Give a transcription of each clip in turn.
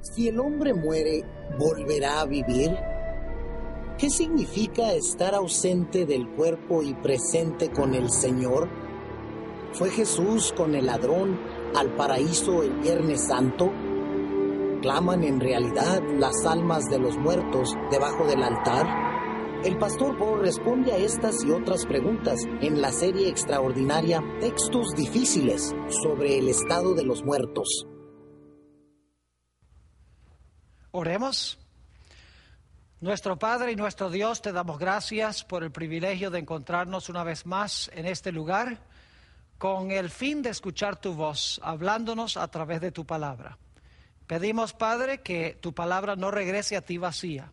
si el hombre muere, ¿volverá a vivir? ¿Qué significa estar ausente del cuerpo y presente con el Señor? ¿Fue Jesús con el ladrón al paraíso el Viernes Santo? ¿Claman en realidad las almas de los muertos debajo del altar? El pastor Bo responde a estas y otras preguntas en la serie extraordinaria Textos difíciles sobre el estado de los muertos. Oremos. Nuestro Padre y nuestro Dios, te damos gracias por el privilegio de encontrarnos una vez más en este lugar con el fin de escuchar tu voz, hablándonos a través de tu palabra. Pedimos, Padre, que tu palabra no regrese a ti vacía.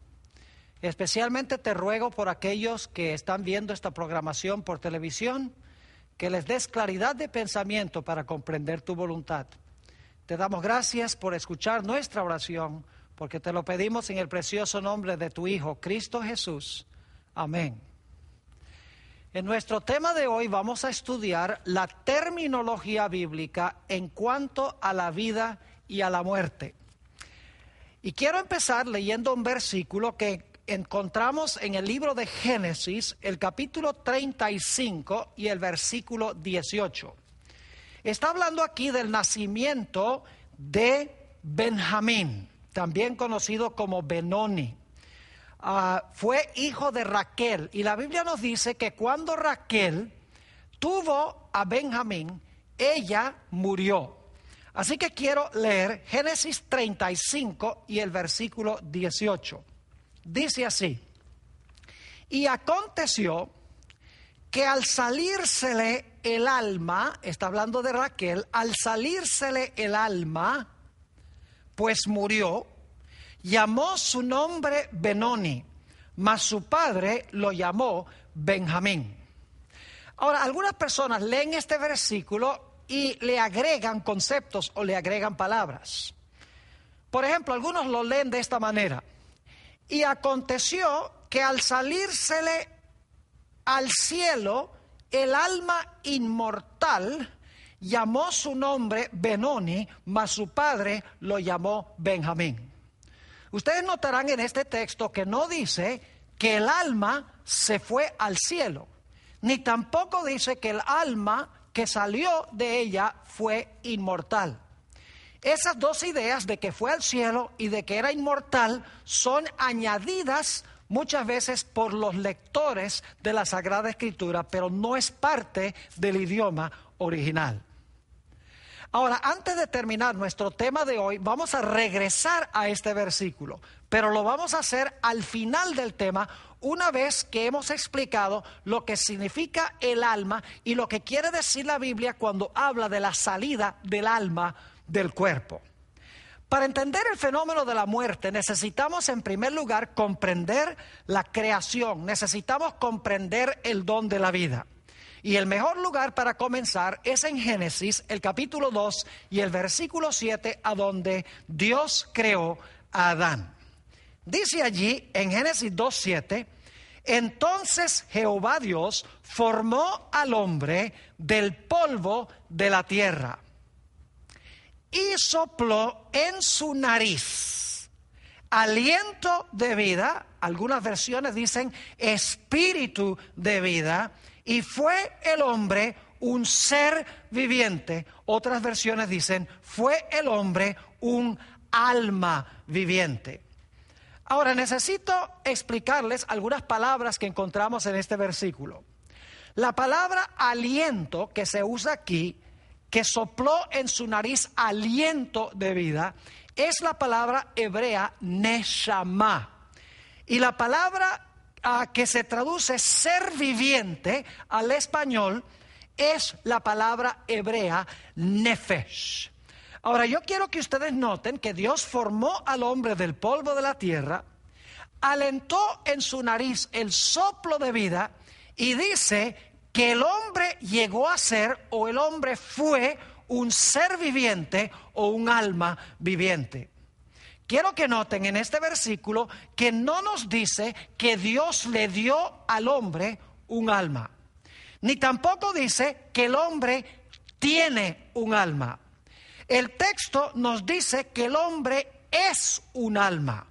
Especialmente te ruego por aquellos que están viendo esta programación por televisión, que les des claridad de pensamiento para comprender tu voluntad. Te damos gracias por escuchar nuestra oración porque te lo pedimos en el precioso nombre de tu Hijo, Cristo Jesús. Amén. En nuestro tema de hoy vamos a estudiar la terminología bíblica en cuanto a la vida y a la muerte. Y quiero empezar leyendo un versículo que encontramos en el libro de Génesis, el capítulo 35 y el versículo 18. Está hablando aquí del nacimiento de Benjamín también conocido como Benoni. Ah, fue hijo de Raquel y la Biblia nos dice que cuando Raquel tuvo a Benjamín, ella murió. Así que quiero leer Génesis 35 y el versículo 18. Dice así, y aconteció que al salírsele el alma, está hablando de Raquel, al salírsele el alma, pues murió, llamó su nombre Benoni, mas su padre lo llamó Benjamín. Ahora, algunas personas leen este versículo y le agregan conceptos o le agregan palabras. Por ejemplo, algunos lo leen de esta manera. Y aconteció que al salírsele al cielo el alma inmortal, llamó su nombre Benoni, mas su padre lo llamó Benjamín. Ustedes notarán en este texto que no dice que el alma se fue al cielo, ni tampoco dice que el alma que salió de ella fue inmortal. Esas dos ideas de que fue al cielo y de que era inmortal son añadidas muchas veces por los lectores de la Sagrada Escritura, pero no es parte del idioma original. Ahora, antes de terminar nuestro tema de hoy, vamos a regresar a este versículo, pero lo vamos a hacer al final del tema, una vez que hemos explicado lo que significa el alma y lo que quiere decir la Biblia cuando habla de la salida del alma del cuerpo. Para entender el fenómeno de la muerte necesitamos en primer lugar comprender la creación, necesitamos comprender el don de la vida. Y el mejor lugar para comenzar es en Génesis, el capítulo 2 y el versículo 7, a donde Dios creó a Adán. Dice allí en Génesis 2.7, entonces Jehová Dios formó al hombre del polvo de la tierra y sopló en su nariz aliento de vida, algunas versiones dicen espíritu de vida, y fue el hombre un ser viviente. Otras versiones dicen, fue el hombre un alma viviente. Ahora, necesito explicarles algunas palabras que encontramos en este versículo. La palabra aliento que se usa aquí, que sopló en su nariz aliento de vida, es la palabra hebrea neshama. Y la palabra que se traduce ser viviente al español es la palabra hebrea nefesh. Ahora yo quiero que ustedes noten que Dios formó al hombre del polvo de la tierra, alentó en su nariz el soplo de vida y dice que el hombre llegó a ser o el hombre fue un ser viviente o un alma viviente. Quiero que noten en este versículo que no nos dice que Dios le dio al hombre un alma, ni tampoco dice que el hombre tiene un alma. El texto nos dice que el hombre es un alma.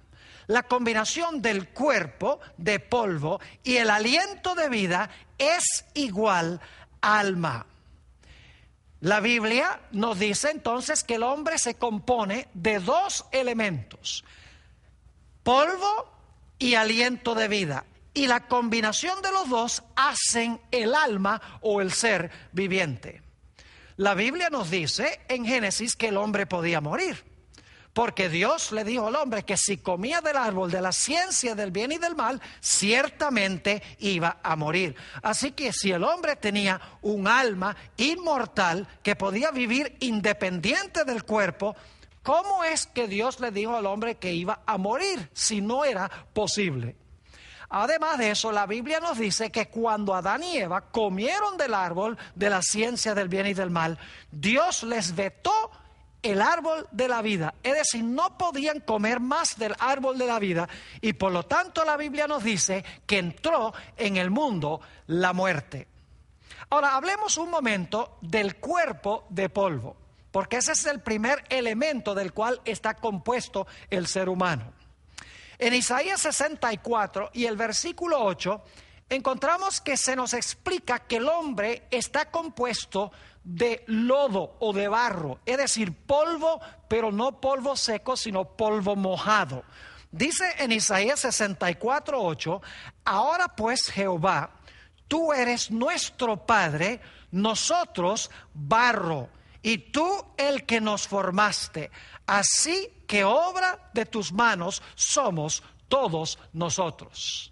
La combinación del cuerpo de polvo y el aliento de vida es igual alma. La Biblia nos dice entonces que el hombre se compone de dos elementos, polvo y aliento de vida. Y la combinación de los dos hacen el alma o el ser viviente. La Biblia nos dice en Génesis que el hombre podía morir. Porque Dios le dijo al hombre que si comía del árbol de la ciencia del bien y del mal, ciertamente iba a morir. Así que si el hombre tenía un alma inmortal que podía vivir independiente del cuerpo, ¿cómo es que Dios le dijo al hombre que iba a morir si no era posible? Además de eso, la Biblia nos dice que cuando Adán y Eva comieron del árbol de la ciencia del bien y del mal, Dios les vetó el árbol de la vida. Es decir, no podían comer más del árbol de la vida. Y por lo tanto la Biblia nos dice que entró en el mundo la muerte. Ahora, hablemos un momento del cuerpo de polvo, porque ese es el primer elemento del cual está compuesto el ser humano. En Isaías 64 y el versículo 8 encontramos que se nos explica que el hombre está compuesto de lodo o de barro, es decir, polvo, pero no polvo seco, sino polvo mojado. Dice en Isaías 64, 8, ahora pues Jehová, tú eres nuestro Padre, nosotros barro, y tú el que nos formaste, así que obra de tus manos somos todos nosotros.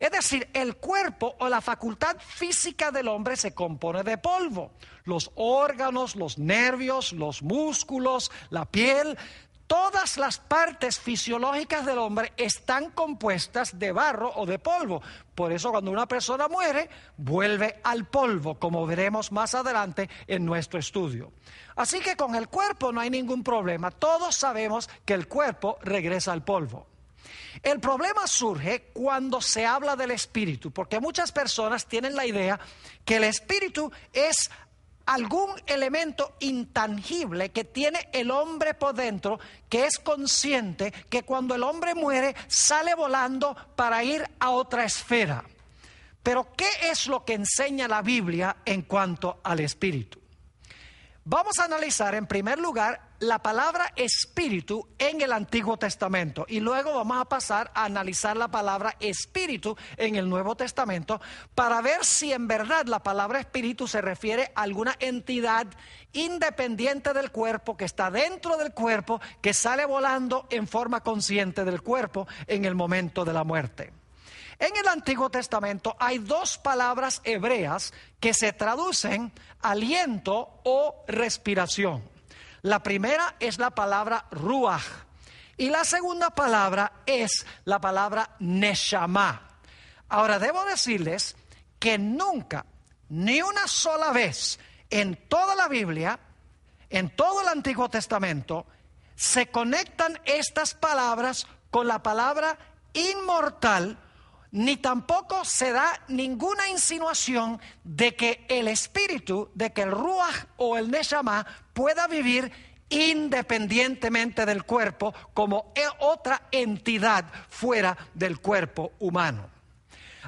Es decir, el cuerpo o la facultad física del hombre se compone de polvo los órganos, los nervios, los músculos, la piel, todas las partes fisiológicas del hombre están compuestas de barro o de polvo. Por eso cuando una persona muere, vuelve al polvo, como veremos más adelante en nuestro estudio. Así que con el cuerpo no hay ningún problema. Todos sabemos que el cuerpo regresa al polvo. El problema surge cuando se habla del espíritu, porque muchas personas tienen la idea que el espíritu es algún elemento intangible que tiene el hombre por dentro, que es consciente que cuando el hombre muere sale volando para ir a otra esfera. Pero ¿qué es lo que enseña la Biblia en cuanto al espíritu? Vamos a analizar en primer lugar la palabra espíritu en el Antiguo Testamento y luego vamos a pasar a analizar la palabra espíritu en el Nuevo Testamento para ver si en verdad la palabra espíritu se refiere a alguna entidad independiente del cuerpo que está dentro del cuerpo que sale volando en forma consciente del cuerpo en el momento de la muerte. En el Antiguo Testamento hay dos palabras hebreas que se traducen aliento o respiración. La primera es la palabra ruach y la segunda palabra es la palabra neshama. Ahora debo decirles que nunca, ni una sola vez en toda la Biblia, en todo el Antiguo Testamento, se conectan estas palabras con la palabra inmortal ni tampoco se da ninguna insinuación de que el espíritu, de que el ruach o el neshama pueda vivir independientemente del cuerpo como e- otra entidad fuera del cuerpo humano.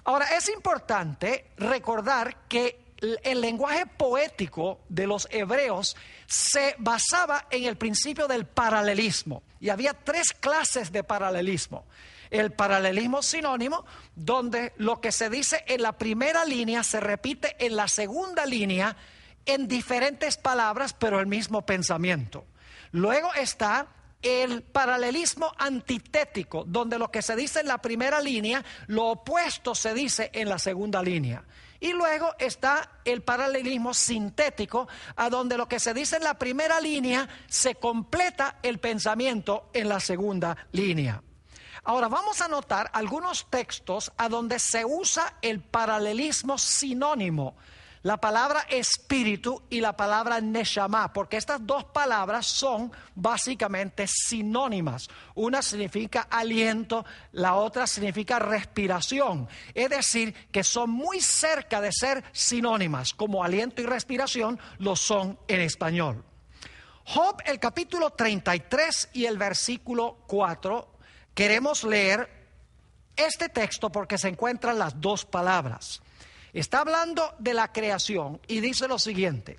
Ahora, es importante recordar que el lenguaje poético de los hebreos se basaba en el principio del paralelismo y había tres clases de paralelismo el paralelismo sinónimo, donde lo que se dice en la primera línea se repite en la segunda línea en diferentes palabras, pero el mismo pensamiento. Luego está el paralelismo antitético, donde lo que se dice en la primera línea, lo opuesto se dice en la segunda línea. Y luego está el paralelismo sintético, a donde lo que se dice en la primera línea se completa el pensamiento en la segunda línea. Ahora vamos a notar algunos textos a donde se usa el paralelismo sinónimo, la palabra espíritu y la palabra neshama, porque estas dos palabras son básicamente sinónimas. Una significa aliento, la otra significa respiración. Es decir, que son muy cerca de ser sinónimas, como aliento y respiración lo son en español. Job el capítulo 33 y el versículo 4 queremos leer este texto porque se encuentran las dos palabras. Está hablando de la creación y dice lo siguiente.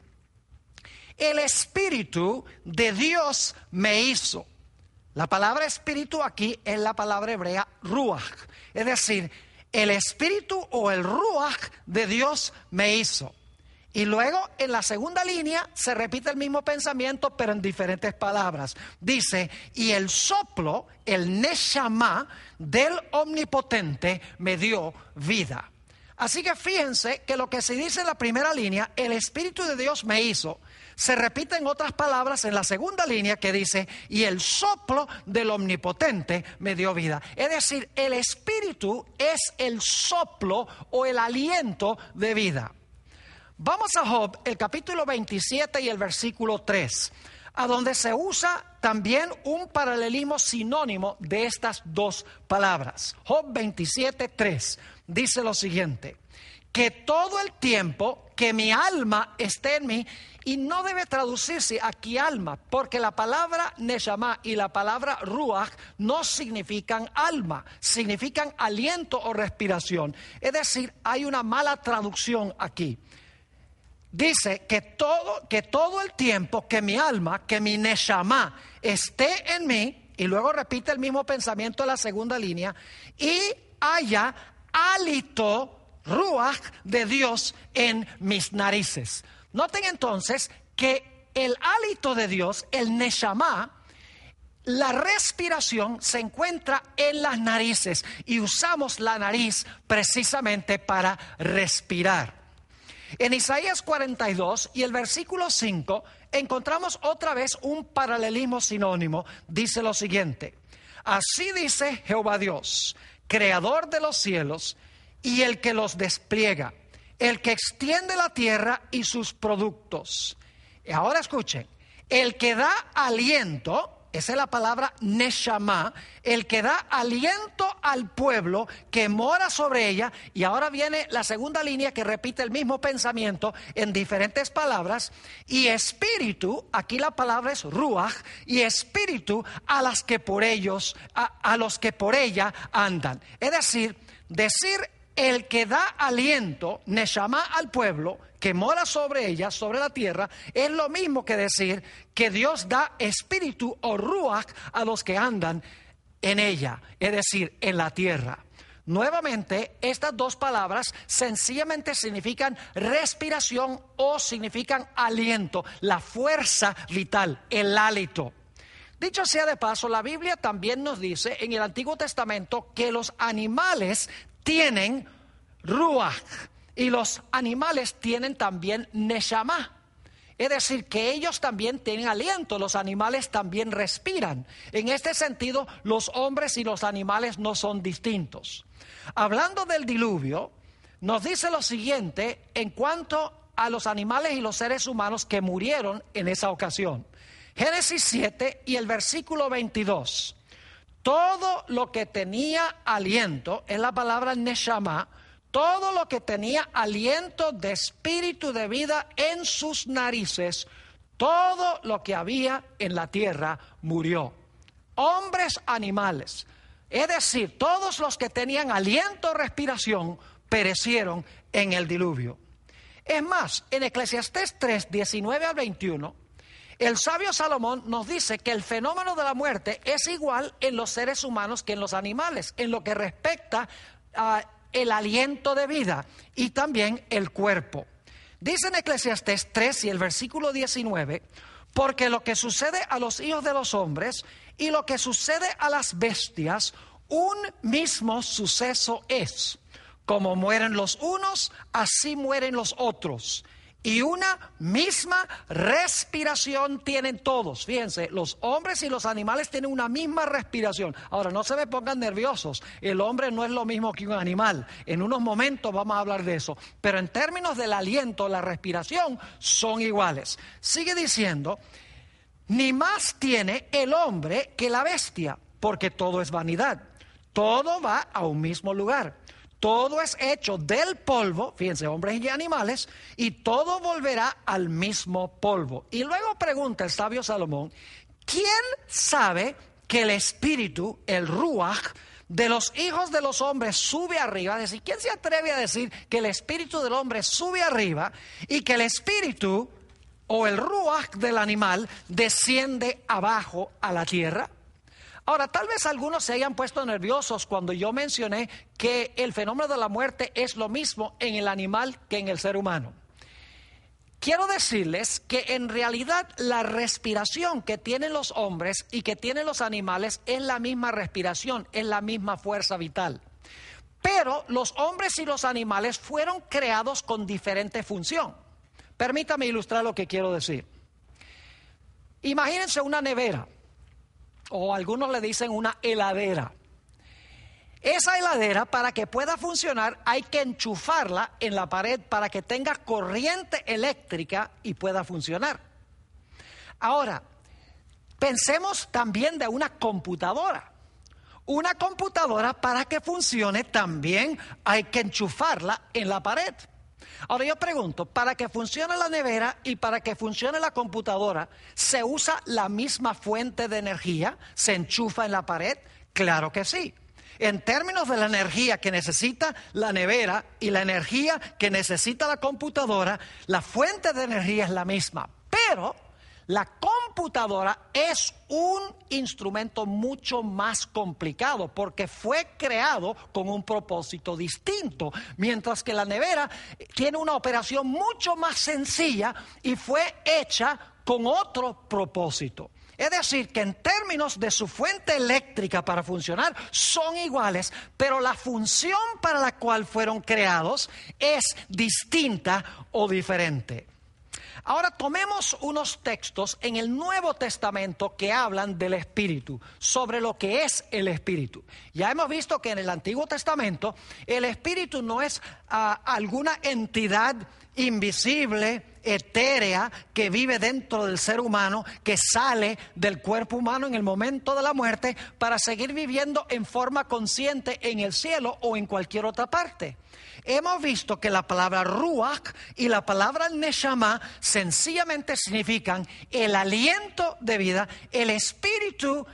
El espíritu de Dios me hizo. La palabra espíritu aquí es la palabra hebrea ruach, es decir, el espíritu o el ruach de Dios me hizo. Y luego en la segunda línea se repite el mismo pensamiento, pero en diferentes palabras. Dice, y el soplo, el neshama del omnipotente me dio vida. Así que fíjense que lo que se dice en la primera línea, el Espíritu de Dios me hizo, se repite en otras palabras en la segunda línea que dice, y el soplo del omnipotente me dio vida. Es decir, el Espíritu es el soplo o el aliento de vida. Vamos a Job, el capítulo 27 y el versículo 3, a donde se usa también un paralelismo sinónimo de estas dos palabras. Job 27, 3 dice lo siguiente, que todo el tiempo que mi alma esté en mí, y no debe traducirse aquí alma, porque la palabra Neshama y la palabra Ruach no significan alma, significan aliento o respiración. Es decir, hay una mala traducción aquí dice que todo, que todo el tiempo que mi alma, que mi neshama esté en mí, y luego repite el mismo pensamiento en la segunda línea, y haya hálito, ruach de Dios en mis narices. Noten entonces que el hálito de Dios, el neshama, la respiración se encuentra en las narices y usamos la nariz precisamente para respirar. En Isaías 42 y el versículo 5 encontramos otra vez un paralelismo sinónimo. Dice lo siguiente, así dice Jehová Dios, creador de los cielos y el que los despliega, el que extiende la tierra y sus productos. Y ahora escuchen, el que da aliento esa es la palabra Neshama, el que da aliento al pueblo que mora sobre ella. Y ahora viene la segunda línea que repite el mismo pensamiento en diferentes palabras. Y espíritu, aquí la palabra es ruach, y espíritu a las que por ellos, a, los que por ella andan. Es decir, decir el que da aliento, Neshama al pueblo, que mora sobre ella, sobre la tierra, es lo mismo que decir que Dios da espíritu o ruach a los que andan en ella, es decir, en la tierra. Nuevamente, estas dos palabras sencillamente significan respiración o significan aliento, la fuerza vital, el hálito. Dicho sea de paso, la Biblia también nos dice en el Antiguo Testamento que los animales tienen ruach. Y los animales tienen también Neshama. Es decir, que ellos también tienen aliento, los animales también respiran. En este sentido, los hombres y los animales no son distintos. Hablando del diluvio, nos dice lo siguiente en cuanto a los animales y los seres humanos que murieron en esa ocasión. Génesis 7 y el versículo 22. Todo lo que tenía aliento, es la palabra Neshama, todo lo que tenía aliento de espíritu de vida en sus narices, todo lo que había en la tierra murió. Hombres, animales. Es decir, todos los que tenían aliento o respiración perecieron en el diluvio. Es más, en Eclesiastés 3, 19 al 21, el sabio Salomón nos dice que el fenómeno de la muerte es igual en los seres humanos que en los animales, en lo que respecta a el aliento de vida y también el cuerpo. Dice en Eclesiastés 3 y el versículo 19, porque lo que sucede a los hijos de los hombres y lo que sucede a las bestias, un mismo suceso es. Como mueren los unos, así mueren los otros y una misma respiración tienen todos. Fíjense, los hombres y los animales tienen una misma respiración. Ahora, no se me pongan nerviosos, el hombre no es lo mismo que un animal. En unos momentos vamos a hablar de eso. Pero en términos del aliento, la respiración, son iguales. Sigue diciendo, ni más tiene el hombre que la bestia, porque todo es vanidad. Todo va a un mismo lugar. Todo es hecho del polvo, fíjense, hombres y animales, y todo volverá al mismo polvo. Y luego pregunta el sabio Salomón, ¿quién sabe que el espíritu, el ruach, de los hijos de los hombres sube arriba? Es decir, ¿quién se atreve a decir que el espíritu del hombre sube arriba y que el espíritu o el ruach del animal desciende abajo a la tierra? Ahora, tal vez algunos se hayan puesto nerviosos cuando yo mencioné que el fenómeno de la muerte es lo mismo en el animal que en el ser humano. Quiero decirles que en realidad la respiración que tienen los hombres y que tienen los animales es la misma respiración, es la misma fuerza vital. Pero los hombres y los animales fueron creados con diferente función. Permítame ilustrar lo que quiero decir. Imagínense una nevera o algunos le dicen una heladera. Esa heladera, para que pueda funcionar, hay que enchufarla en la pared para que tenga corriente eléctrica y pueda funcionar. Ahora, pensemos también de una computadora. Una computadora, para que funcione, también hay que enchufarla en la pared. Ahora yo pregunto, para que funcione la nevera y para que funcione la computadora, ¿se usa la misma fuente de energía? ¿Se enchufa en la pared? Claro que sí. En términos de la energía que necesita la nevera y la energía que necesita la computadora, la fuente de energía es la misma. Pero la computadora es un instrumento mucho más complicado porque fue creado con un propósito distinto, mientras que la nevera tiene una operación mucho más sencilla y fue hecha con otro propósito. Es decir, que en términos de su fuente eléctrica para funcionar son iguales, pero la función para la cual fueron creados es distinta o diferente. Ahora tomemos unos textos en el Nuevo Testamento que hablan del Espíritu, sobre lo que es el Espíritu. Ya hemos visto que en el Antiguo Testamento el Espíritu no es ah, alguna entidad invisible, etérea que vive dentro del ser humano, que sale del cuerpo humano en el momento de la muerte para seguir viviendo en forma consciente en el cielo o en cualquier otra parte. Hemos visto que la palabra ruach y la palabra neshama sencillamente significan el aliento de vida, el espíritu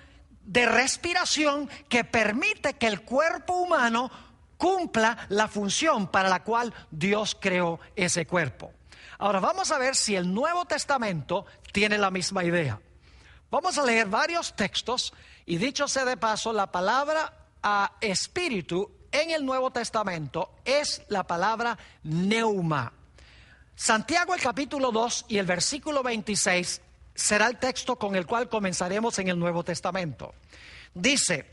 de respiración que permite que el cuerpo humano cumpla la función para la cual Dios creó ese cuerpo. Ahora vamos a ver si el Nuevo Testamento tiene la misma idea. Vamos a leer varios textos y dicho sea de paso, la palabra a espíritu en el Nuevo Testamento es la palabra neuma. Santiago el capítulo 2 y el versículo 26 será el texto con el cual comenzaremos en el Nuevo Testamento. Dice,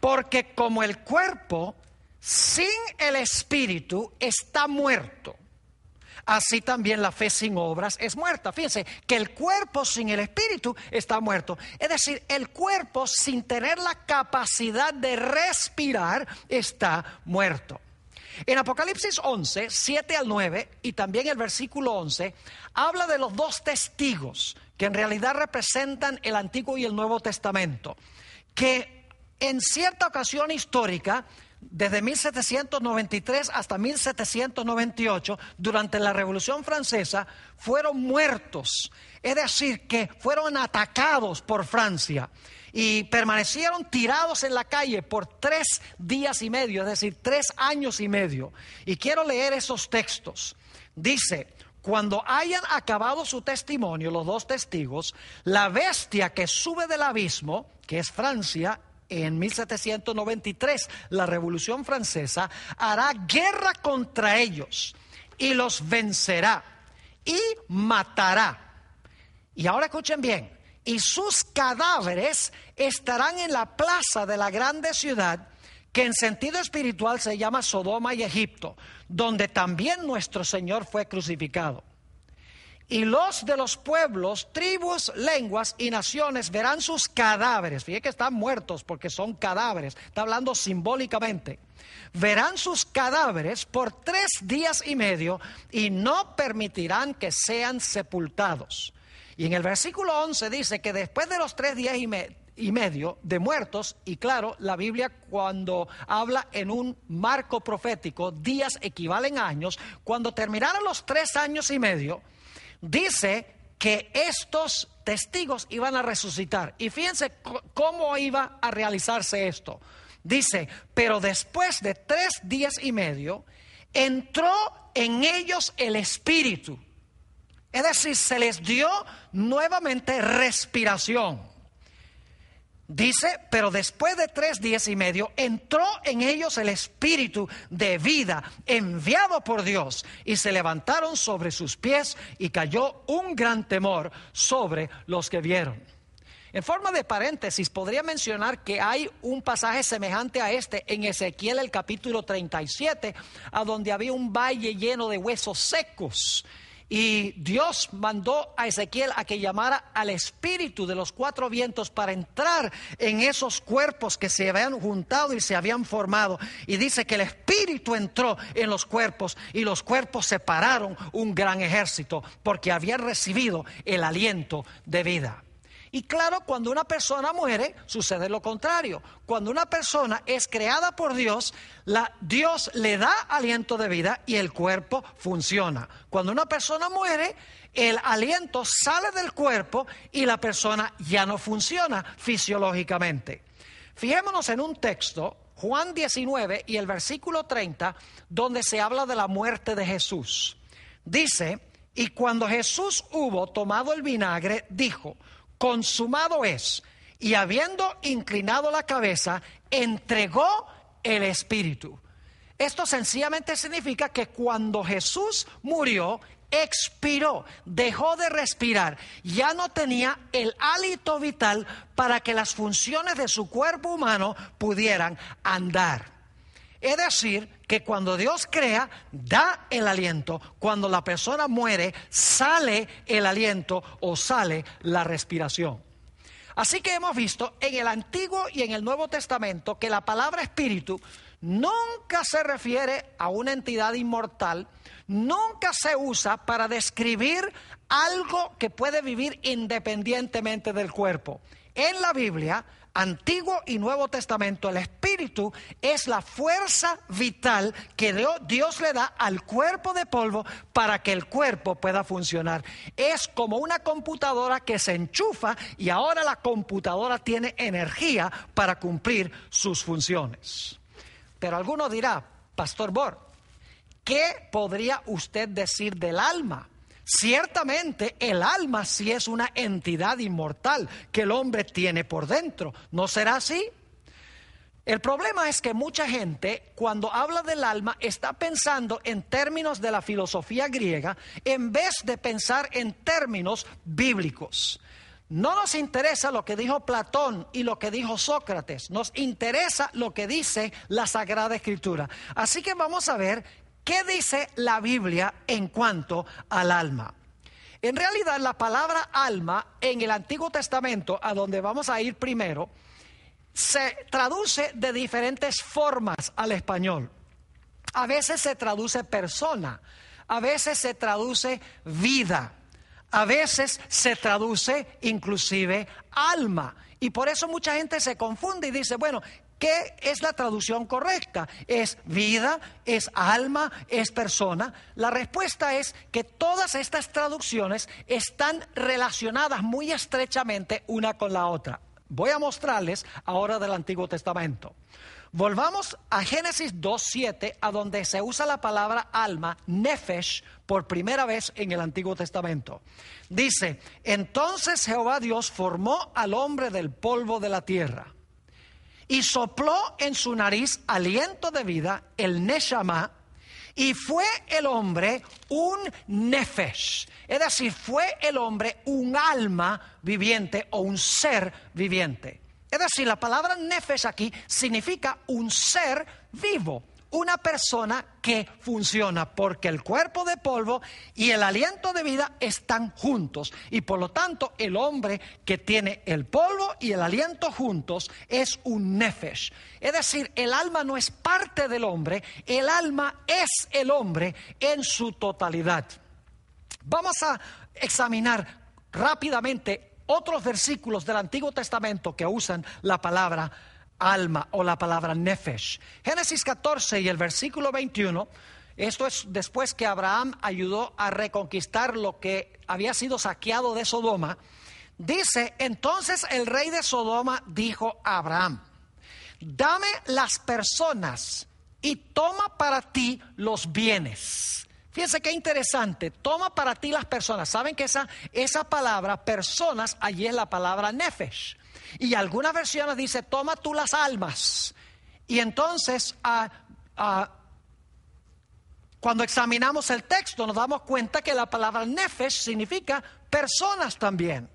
porque como el cuerpo sin el espíritu está muerto así también la fe sin obras es muerta. Fíjense que el cuerpo sin el espíritu está muerto. Es decir, el cuerpo sin tener la capacidad de respirar está muerto. En Apocalipsis 11, 7 al 9 y también el versículo 11, habla de los dos testigos que en realidad representan el Antiguo y el Nuevo Testamento, que en cierta ocasión histórica desde 1793 hasta 1798, durante la Revolución Francesa, fueron muertos, es decir, que fueron atacados por Francia y permanecieron tirados en la calle por tres días y medio, es decir, tres años y medio. Y quiero leer esos textos. Dice, cuando hayan acabado su testimonio los dos testigos, la bestia que sube del abismo, que es Francia, en 1793 la Revolución Francesa, hará guerra contra ellos y los vencerá y matará. Y ahora escuchen bien, y sus cadáveres estarán en la plaza de la grande ciudad que en sentido espiritual se llama Sodoma y Egipto, donde también nuestro Señor fue crucificado y los de los pueblos, tribus, lenguas y naciones verán sus cadáveres. Fíjate que están muertos porque son cadáveres, está hablando simbólicamente. Verán sus cadáveres por tres días y medio y no permitirán que sean sepultados. Y en el versículo 11 dice que después de los tres días y, medio de muertos, y claro, la Biblia cuando habla en un marco profético, días equivalen a años, cuando terminaran los tres años y medio, dice que estos testigos iban a resucitar. Y fíjense cómo iba a realizarse esto. Dice, pero después de tres días y medio, entró en ellos el Espíritu. Es decir, se les dio nuevamente respiración. Dice, pero después de tres días y medio entró en ellos el espíritu de vida enviado por Dios y se levantaron sobre sus pies y cayó un gran temor sobre los que vieron. En forma de paréntesis, podría mencionar que hay un pasaje semejante a este en Ezequiel el capítulo 37, a donde había un valle lleno de huesos secos. Y Dios mandó a Ezequiel a que llamara al espíritu de los cuatro vientos para entrar en esos cuerpos que se habían juntado y se habían formado. Y dice que el espíritu entró en los cuerpos y los cuerpos separaron un gran ejército porque habían recibido el aliento de vida. Y claro, cuando una persona muere, sucede lo contrario. Cuando una persona es creada por Dios, Dios le da aliento de vida y el cuerpo funciona. Cuando una persona muere, el aliento sale del cuerpo y la persona ya no funciona fisiológicamente. Fijémonos en un texto, Juan 19 y el versículo 30, donde se habla de la muerte de Jesús. Dice, y cuando Jesús hubo tomado el vinagre, dijo, consumado es. Y habiendo inclinado la cabeza, entregó el Espíritu. Esto sencillamente significa que cuando Jesús murió, expiró, dejó de respirar, ya no tenía el hálito vital para que las funciones de su cuerpo humano pudieran andar. Es decir, que cuando Dios crea, da el aliento, cuando la persona muere, sale el aliento o sale la respiración. Así que hemos visto en el Antiguo y en el Nuevo Testamento que la palabra espíritu nunca se refiere a una entidad inmortal, nunca se usa para describir algo que puede vivir independientemente del cuerpo. En la Biblia Antiguo y Nuevo Testamento, el Espíritu es la fuerza vital que Dios le da al cuerpo de polvo para que el cuerpo pueda funcionar. Es como una computadora que se enchufa y ahora la computadora tiene energía para cumplir sus funciones. Pero alguno dirá, Pastor Bor, ¿qué podría usted decir del alma? Ciertamente el alma sí es una entidad inmortal que el hombre tiene por dentro. ¿No será así? El problema es que mucha gente cuando habla del alma está pensando en términos de la filosofía griega en vez de pensar en términos bíblicos. No nos interesa lo que dijo Platón y lo que dijo Sócrates, nos interesa lo que dice la Sagrada Escritura. Así que vamos a ver ¿Qué dice la Biblia en cuanto al alma? En realidad la palabra alma en el Antiguo Testamento, a donde vamos a ir primero, se traduce de diferentes formas al español. A veces se traduce persona, a veces se traduce vida, a veces se traduce inclusive alma. Y por eso mucha gente se confunde y dice, bueno, ¿Qué es la traducción correcta? ¿Es vida? ¿Es alma? ¿Es persona? La respuesta es que todas estas traducciones están relacionadas muy estrechamente una con la otra. Voy a mostrarles ahora del Antiguo Testamento. Volvamos a Génesis 2.7, a donde se usa la palabra alma, nefesh, por primera vez en el Antiguo Testamento. Dice, entonces Jehová Dios formó al hombre del polvo de la tierra y sopló en su nariz aliento de vida, el Neshama, y fue el hombre un nefesh, es decir, fue el hombre un alma viviente o un ser viviente. Es decir, la palabra nefesh aquí significa un ser vivo una persona que funciona, porque el cuerpo de polvo y el aliento de vida están juntos. Y por lo tanto, el hombre que tiene el polvo y el aliento juntos es un nefesh. Es decir, el alma no es parte del hombre, el alma es el hombre en su totalidad. Vamos a examinar rápidamente otros versículos del Antiguo Testamento que usan la palabra alma o la palabra nefesh. Génesis 14 y el versículo 21, esto es después que Abraham ayudó a reconquistar lo que había sido saqueado de Sodoma, dice, entonces el rey de Sodoma dijo a Abraham, dame las personas y toma para ti los bienes. Fíjense qué interesante, toma para ti las personas. Saben que esa, esa palabra, personas, allí es la palabra nefesh. Y algunas versiones dice, toma tú las almas. Y entonces, cuando examinamos el texto, nos damos cuenta que la palabra nefesh significa personas también.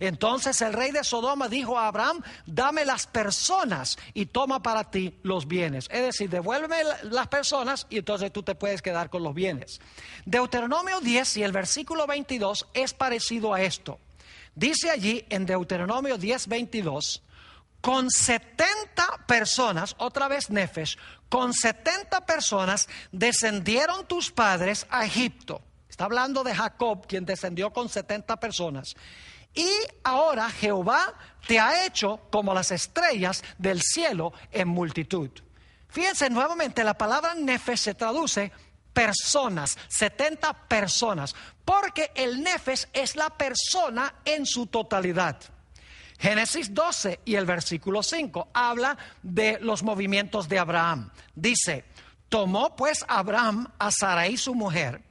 Entonces el rey de Sodoma dijo a Abraham, dame las personas y toma para ti los bienes. Es decir, devuélveme las personas y entonces tú te puedes quedar con los bienes. Deuteronomio 10 y el versículo 22 es parecido a esto. Dice allí en Deuteronomio 1022, 22, con 70 personas, otra vez Nefes, con 70 personas descendieron tus padres a Egipto. Está hablando de Jacob, quien descendió con 70 personas. Y ahora Jehová te ha hecho como las estrellas del cielo en multitud. Fíjense nuevamente, la palabra Nefes se traduce personas, 70 personas. Porque el Nefes es la persona en su totalidad. Génesis 12 y el versículo 5 habla de los movimientos de Abraham. Dice, tomó pues Abraham a Sarai su mujer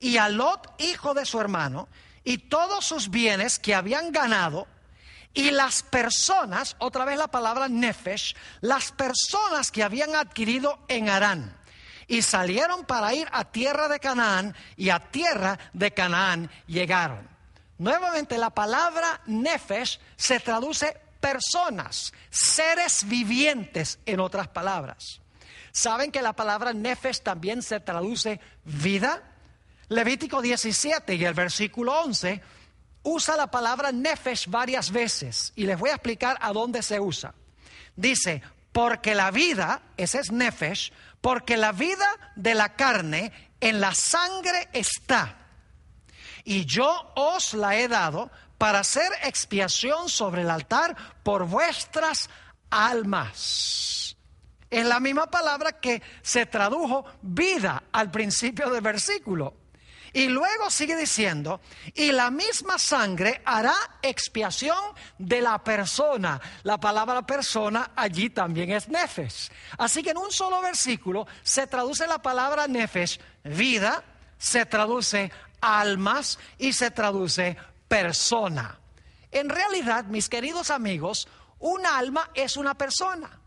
y a Lot hijo de su hermano y todos sus bienes que habían ganado y las personas, otra vez la palabra nefesh, las personas que habían adquirido en Arán y salieron para ir a tierra de Canaán y a tierra de Canaán llegaron. Nuevamente la palabra nefesh se traduce personas, seres vivientes en otras palabras. ¿Saben que la palabra nefesh también se traduce vida? Levítico 17 y el versículo 11 usa la palabra nefesh varias veces y les voy a explicar a dónde se usa. Dice, porque la vida, ese es nefesh, porque la vida de la carne en la sangre está. Y yo os la he dado para hacer expiación sobre el altar por vuestras almas. Es la misma palabra que se tradujo vida al principio del versículo. Y luego sigue diciendo, y la misma sangre hará expiación de la persona. La palabra persona allí también es nefes. Así que en un solo versículo se traduce la palabra nefes, vida, se traduce almas y se traduce persona. En realidad, mis queridos amigos, un alma es una persona.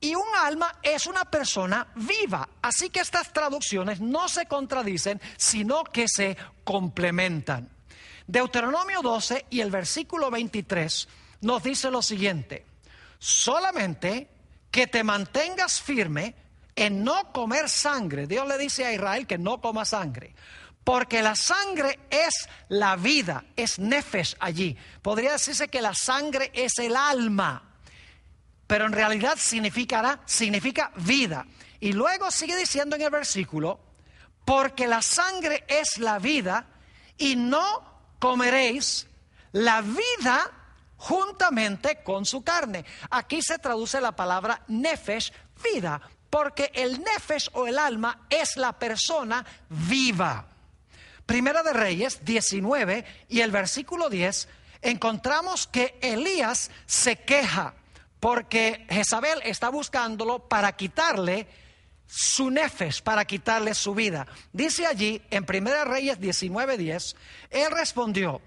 Y un alma es una persona viva. Así que estas traducciones no se contradicen, sino que se complementan. Deuteronomio 12 y el versículo 23 nos dice lo siguiente. Solamente que te mantengas firme en no comer sangre. Dios le dice a Israel que no coma sangre. Porque la sangre es la vida, es nefesh allí. Podría decirse que la sangre es el alma pero en realidad significará, significa vida. Y luego sigue diciendo en el versículo, porque la sangre es la vida y no comeréis la vida juntamente con su carne. Aquí se traduce la palabra nefesh, vida, porque el nefesh o el alma es la persona viva. Primera de Reyes 19 y el versículo 10, encontramos que Elías se queja porque Jezabel está buscándolo para quitarle su nefes, para quitarle su vida. Dice allí en 1 Reyes 19:10, él respondió,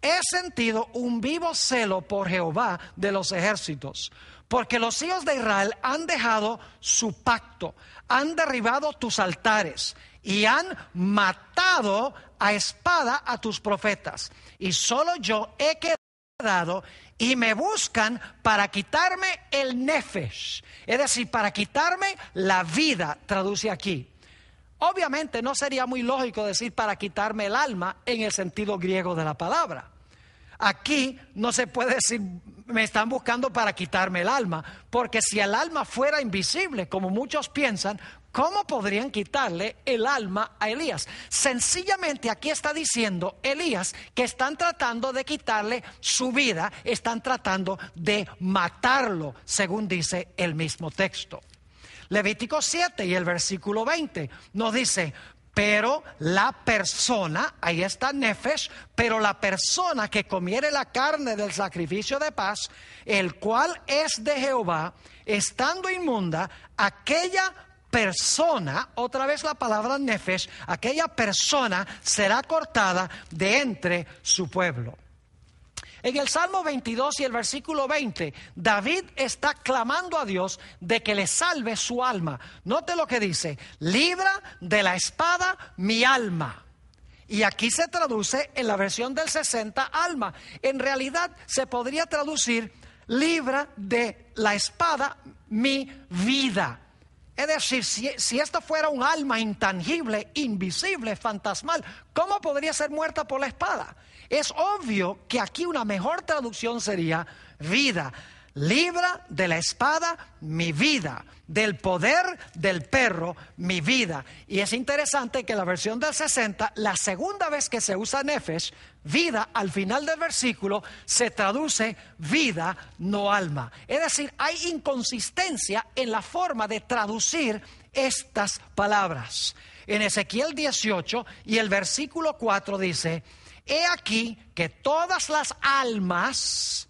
he sentido un vivo celo por Jehová de los ejércitos, porque los hijos de Israel han dejado su pacto, han derribado tus altares y han matado a espada a tus profetas, y solo yo he quedado dado y me buscan para quitarme el nefesh, es decir, para quitarme la vida, traduce aquí. Obviamente no sería muy lógico decir para quitarme el alma en el sentido griego de la palabra. Aquí no se puede decir me están buscando para quitarme el alma, porque si el alma fuera invisible, como muchos piensan, ¿Cómo podrían quitarle el alma a Elías? Sencillamente aquí está diciendo Elías que están tratando de quitarle su vida, están tratando de matarlo, según dice el mismo texto. Levítico 7 y el versículo 20 nos dice, pero la persona, ahí está Nefesh, pero la persona que comiere la carne del sacrificio de paz, el cual es de Jehová, estando inmunda, aquella persona, otra vez la palabra nefes aquella persona será cortada de entre su pueblo. En el Salmo 22 y el versículo 20, David está clamando a Dios de que le salve su alma. Note lo que dice, libra de la espada mi alma. Y aquí se traduce en la versión del 60 alma. En realidad se podría traducir libra de la espada mi vida. Es decir, si, esta esto fuera un alma intangible, invisible, fantasmal, ¿cómo podría ser muerta por la espada? Es obvio que aquí una mejor traducción sería vida Libra de la espada mi vida, del poder del perro mi vida. Y es interesante que la versión del 60, la segunda vez que se usa nefes vida al final del versículo, se traduce vida, no alma. Es decir, hay inconsistencia en la forma de traducir estas palabras. En Ezequiel 18 y el versículo 4 dice, He aquí que todas las almas,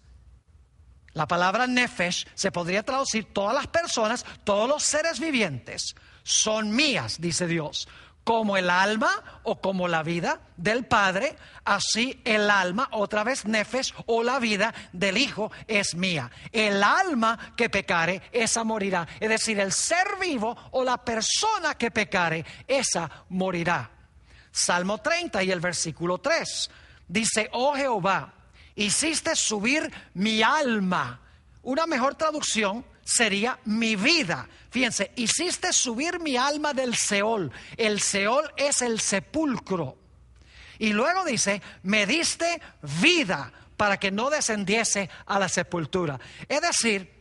la palabra nefesh se podría traducir todas las personas, todos los seres vivientes son mías, dice Dios. Como el alma o como la vida del Padre, así el alma, otra vez nefesh o la vida del Hijo es mía. El alma que pecare, esa morirá. Es decir, el ser vivo o la persona que pecare, esa morirá. Salmo 30 y el versículo 3 dice, oh Jehová, Hiciste subir mi alma. Una mejor traducción sería mi vida. Fíjense, hiciste subir mi alma del Seol. El Seol es el sepulcro. Y luego dice, me diste vida para que no descendiese a la sepultura. Es decir,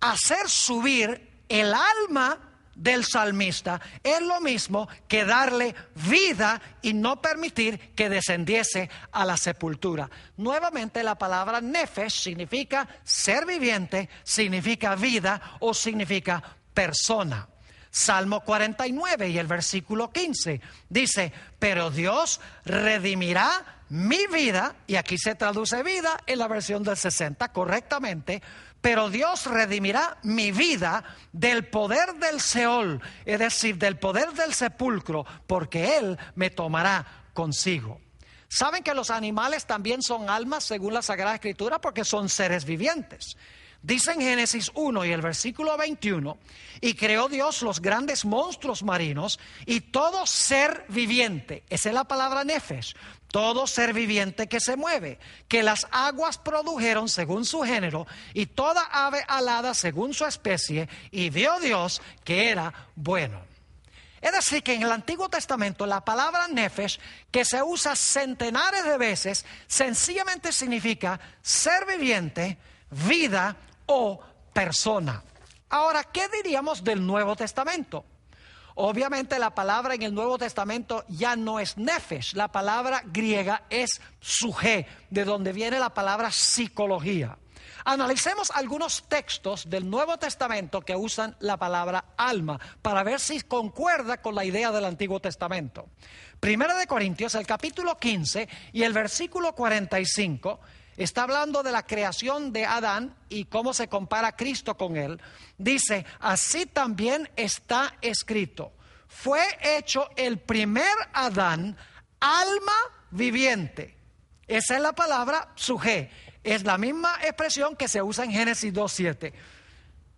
hacer subir el alma del salmista es lo mismo que darle vida y no permitir que descendiese a la sepultura. Nuevamente la palabra nefes significa ser viviente, significa vida o significa persona. Salmo 49 y el versículo 15 dice, pero Dios redimirá mi vida, y aquí se traduce vida en la versión del 60 correctamente, pero Dios redimirá mi vida del poder del Seol, es decir, del poder del sepulcro, porque Él me tomará consigo. ¿Saben que los animales también son almas según la Sagrada Escritura porque son seres vivientes? Dice en Génesis 1 y el versículo 21, y creó Dios los grandes monstruos marinos y todo ser viviente, esa es la palabra nefes todo ser viviente que se mueve, que las aguas produjeron según su género y toda ave alada según su especie, y vio Dios que era bueno. Es decir, que en el Antiguo Testamento la palabra nefesh, que se usa centenares de veces, sencillamente significa ser viviente, vida o persona. Ahora, ¿qué diríamos del Nuevo Testamento? Obviamente la palabra en el Nuevo Testamento ya no es nefesh, la palabra griega es suje, de donde viene la palabra psicología. Analicemos algunos textos del Nuevo Testamento que usan la palabra alma para ver si concuerda con la idea del Antiguo Testamento. Primera de Corintios, el capítulo 15 y el versículo 45 está hablando de la creación de Adán y cómo se compara Cristo con él, dice, así también está escrito, fue hecho el primer Adán alma viviente. Esa es la palabra suje, es la misma expresión que se usa en Génesis 2.7.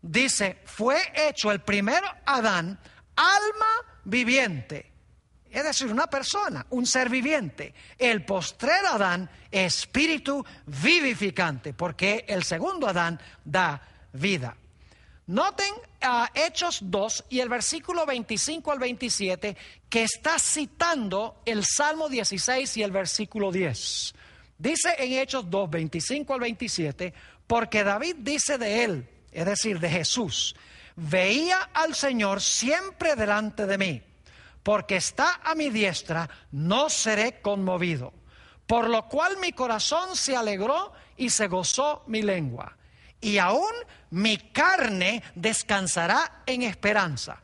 Dice, fue hecho el primer Adán alma viviente es decir, una persona, un ser viviente. El postrer Adán, espíritu vivificante, porque el segundo Adán da vida. Noten a ah, Hechos 2 y el versículo 25 al 27 que está citando el Salmo 16 y el versículo 10. Dice en Hechos 2, 25 al 27, porque David dice de él, es decir, de Jesús, veía al Señor siempre delante de mí porque está a mi diestra, no seré conmovido. Por lo cual mi corazón se alegró y se gozó mi lengua. Y aún mi carne descansará en esperanza.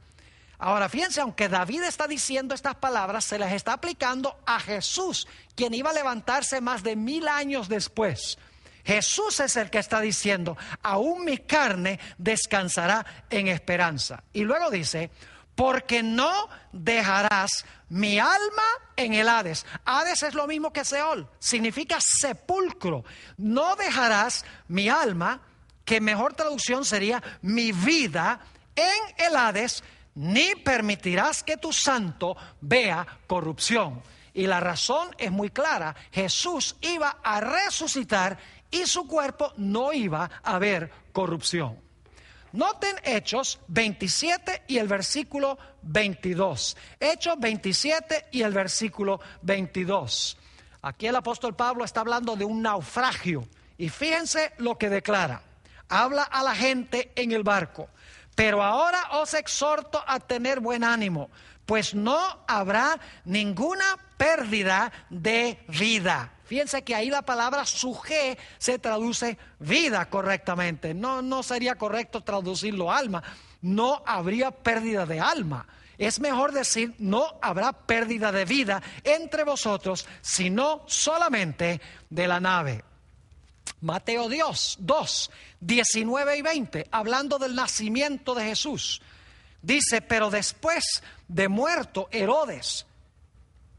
Ahora fíjense, aunque David está diciendo estas palabras, se las está aplicando a Jesús, quien iba a levantarse más de mil años después. Jesús es el que está diciendo, aún mi carne descansará en esperanza. Y luego dice, porque no dejarás mi alma en el Hades. Hades es lo mismo que Seol, significa sepulcro. No dejarás mi alma, que mejor traducción sería mi vida en el Hades, ni permitirás que tu santo vea corrupción. Y la razón es muy clara, Jesús iba a resucitar y su cuerpo no iba a ver corrupción. Noten Hechos 27 y el versículo 22. Hechos 27 y el versículo 22. Aquí el apóstol Pablo está hablando de un naufragio. Y fíjense lo que declara. Habla a la gente en el barco. Pero ahora os exhorto a tener buen ánimo, pues no habrá ninguna pérdida de vida Fíjense que ahí la palabra suje se traduce vida correctamente. No, no sería correcto traducirlo alma. No habría pérdida de alma. Es mejor decir, no habrá pérdida de vida entre vosotros, sino solamente de la nave. Mateo Dios 2, 19 y 20, hablando del nacimiento de Jesús. Dice, pero después de muerto Herodes,